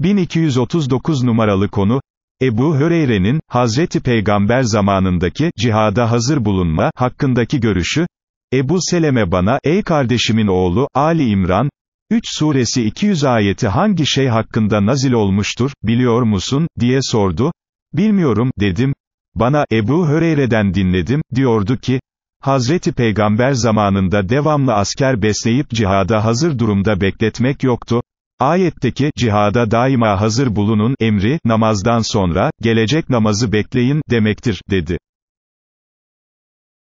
1239 numaralı konu, Ebu Höreyre'nin, Hazreti Peygamber zamanındaki, cihada hazır bulunma, hakkındaki görüşü, Ebu Seleme bana, ey kardeşimin oğlu, Ali İmran, 3 suresi 200 ayeti hangi şey hakkında nazil olmuştur, biliyor musun, diye sordu, bilmiyorum, dedim, bana, Ebu Höreyre'den dinledim, diyordu ki, Hazreti Peygamber zamanında devamlı asker besleyip cihada hazır durumda bekletmek yoktu, Ayetteki cihada daima hazır bulunun emri namazdan sonra gelecek namazı bekleyin demektir dedi.